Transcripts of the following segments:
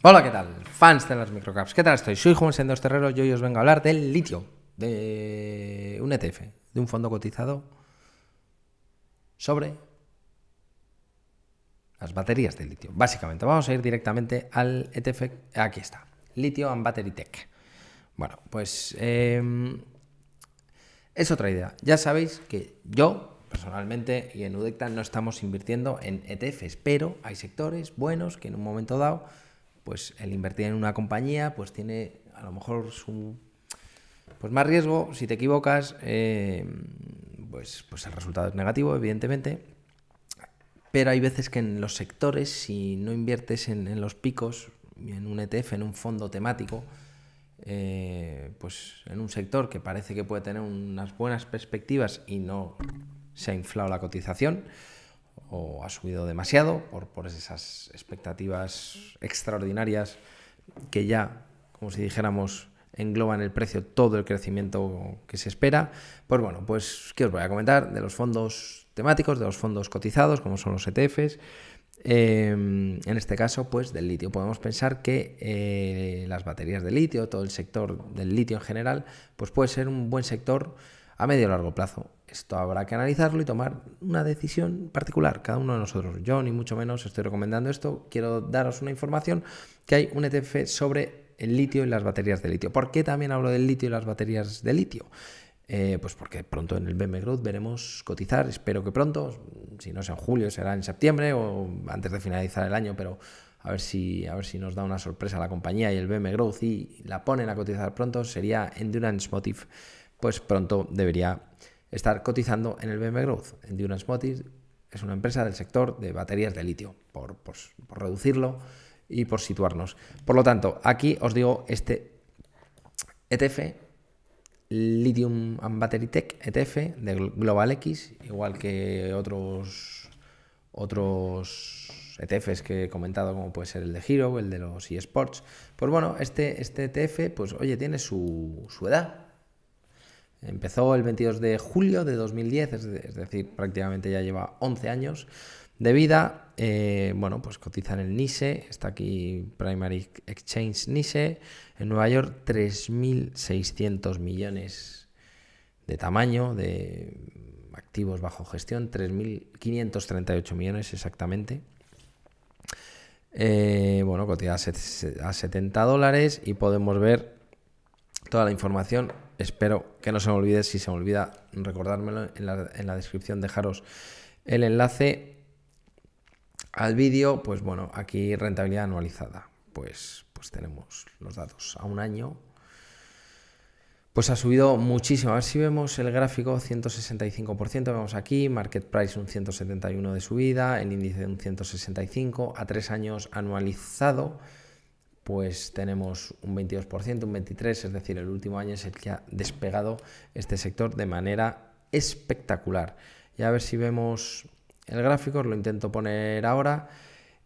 Hola, ¿qué tal? Fans de las microcaps, ¿qué tal estoy? Soy Juan Sendos Terrero y hoy os vengo a hablar del litio, de un ETF, de un fondo cotizado sobre las baterías de litio. Básicamente, vamos a ir directamente al ETF, aquí está, Litio and Battery Tech. Bueno, pues em, es otra idea. Ya sabéis que yo personalmente y en UDECTA no estamos invirtiendo en ETFs, pero hay sectores buenos que en un momento dado pues el invertir en una compañía, pues tiene a lo mejor su, pues más riesgo, si te equivocas, eh, pues, pues el resultado es negativo, evidentemente. Pero hay veces que en los sectores, si no inviertes en, los picos, en un ETF, en un fondo temático, eh, pues en un sector que parece que puede tener unas buenas perspectivas y no se ha inflado la cotización, o ha subido demasiado por, esas expectativas extraordinarias que ya, como si dijéramos, engloban el precio todo el crecimiento que se espera. Pues bueno, pues ¿qué os voy a comentar? De los fondos temáticos, de los fondos cotizados, como son los ETFs. Em, en este caso, pues del litio. Podemos pensar que eh, las baterías de litio, todo el sector del litio en general, pues puede ser un buen sector a medio y largo plazo esto habrá que analizarlo y tomar una decisión particular, cada uno de nosotros. Yo ni mucho menos estoy recomendando esto, quiero daros una información que hay un ETF sobre el litio y las baterías de litio. ¿Por qué también hablo del litio y las baterías de litio? Eh, pues porque pronto en el BM Growth veremos cotizar, espero que pronto, si no es en julio, será en septiembre o antes de finalizar el año, pero a ver si, a ver si nos da una sorpresa la compañía y el BM Growth y la ponen a cotizar pronto, sería Endurance Motive, pues pronto debería estar cotizando en el BM Growth. Endurance Motis es una empresa del sector de baterías de litio, por, reducirlo y por situarnos. Por lo tanto, aquí os digo este ETF, Lithium and Battery Tech ETF de Global X, igual que otros, otros ETFs que he comentado, como puede ser el de Hero, el de los eSports. Pues bueno, este, este ETF, pues oye, tiene su, su edad, Empezó el 22 de julio de 2010, es, decir, prácticamente ya lleva 11 años de vida. Eh, bueno, pues cotiza en el NISE, está aquí Primary Exchange NISE, en Nueva York 3.600 millones de tamaño, de activos bajo gestión, 3.538 millones exactamente. Eh, bueno, cotiza a 70 dólares y podemos ver toda la información espero que no se me olvide, si se me olvida recordármelo en la, descripción, dejaros el enlace al vídeo, pues bueno, aquí rentabilidad anualizada, pues, pues tenemos los datos a un año, pues ha subido muchísimo. A ver si vemos el gráfico, 165%, vemos aquí, market price un 171 de subida, el índice un 165, a tres años anualizado, pues tenemos un 22%, un 23%, es decir, el último año es el que ha despegado este sector de manera espectacular. Y a ver si vemos el gráfico, lo intento poner ahora.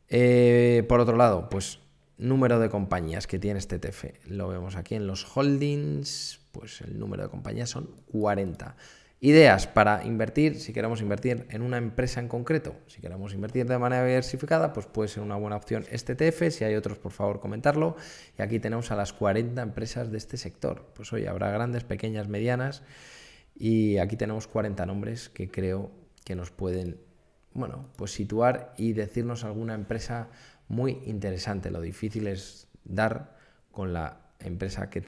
Eh, por otro lado, pues número de compañías que tiene este TF. Lo vemos aquí en los holdings, pues el número de compañías son 40. Ideas para invertir, si queremos invertir en una empresa en concreto, si queremos invertir de manera diversificada, pues puede ser una buena opción este TF, si hay otros por favor comentarlo. Y aquí tenemos a las 40 empresas de este sector. Pues hoy habrá grandes, pequeñas, medianas y aquí tenemos 40 nombres que creo que nos pueden, bueno, pues situar y decirnos alguna empresa muy interesante. Lo difícil es dar con la empresa que,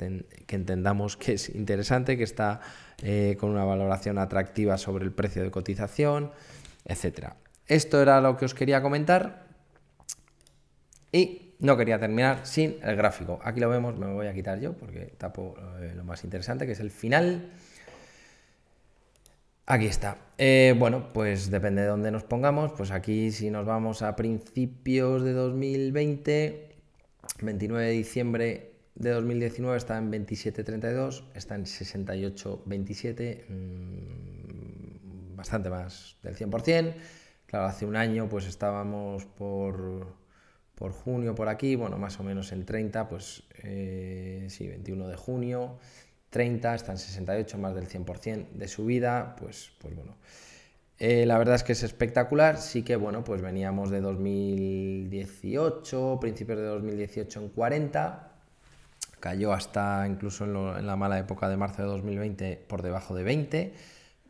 entendamos que es interesante, que está eh, con una valoración atractiva sobre el precio de cotización, etcétera. Esto era lo que os quería comentar y no quería terminar sin el gráfico. Aquí lo vemos, me voy a quitar yo porque tapo eh, lo más interesante, que es el final. Aquí está. Eh, bueno, pues depende de dónde nos pongamos. Pues aquí si nos vamos a principios de 2020, 29 de diciembre de 2019 está en 27,32, está en 68,27, mm, bastante más del 100%. Claro, hace un año pues estábamos por, por junio, por aquí, bueno, más o menos en 30, pues eh, sí, 21 de junio, 30, está en 68, más del 100% de subida, pues, pues bueno. Eh, la verdad es que es espectacular, sí que bueno, pues veníamos de 2018, principios de 2018 en 40, cayó hasta incluso en, la mala época de marzo de 2020 por debajo de 20,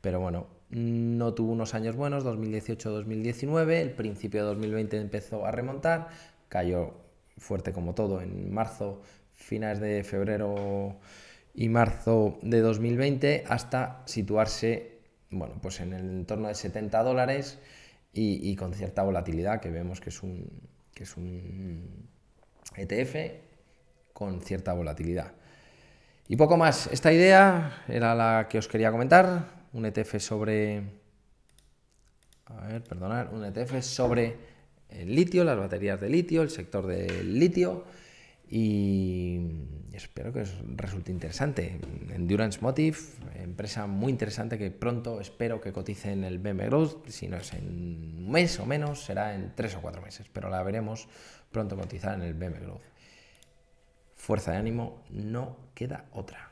pero bueno, no tuvo unos años buenos, 2018-2019, el principio de 2020 empezó a remontar, cayó fuerte como todo en marzo, finales de febrero y marzo de 2020 hasta situarse bueno, pues en el entorno de 70 dólares y, con cierta volatilidad que vemos que es un, que es un ETF con cierta volatilidad. Y poco más, esta idea era la que os quería comentar, un ETF sobre... A ver, perdonad, un ETF sobre el litio, las baterías de litio, el sector del litio y espero que os resulte interesante. Endurance Motive, empresa muy interesante que pronto espero que cotice en el BM Growth, si no es en un mes o menos, será en tres o cuatro meses, pero la veremos pronto cotizar en el BM Growth fuerza de ánimo, no queda otra.